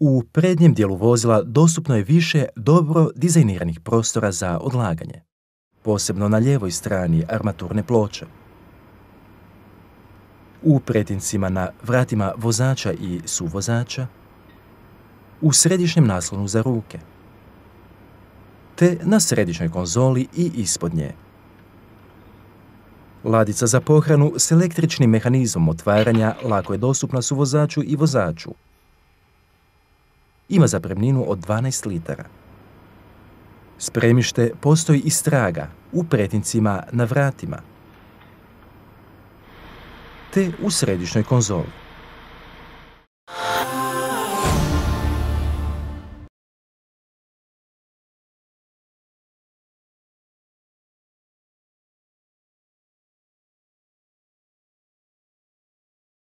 U prednjem dijelu vozila dostupno je više dobro dizajniranih prostora za odlaganje, posebno na lijevoj strani armaturne ploče. U pretincima na vratima vozača i suvozača, u središnjem naslonu za ruke, te na središnjoj konzoli i ispod nje. Ladica za pohranu s električnim mehanizmom otvaranja lako je dostupna suvozaču i vozaču, ima zapremninu od 12 litara. Spremište postoji i straga, u pretincima na vratima, te u središnjoj konzoli.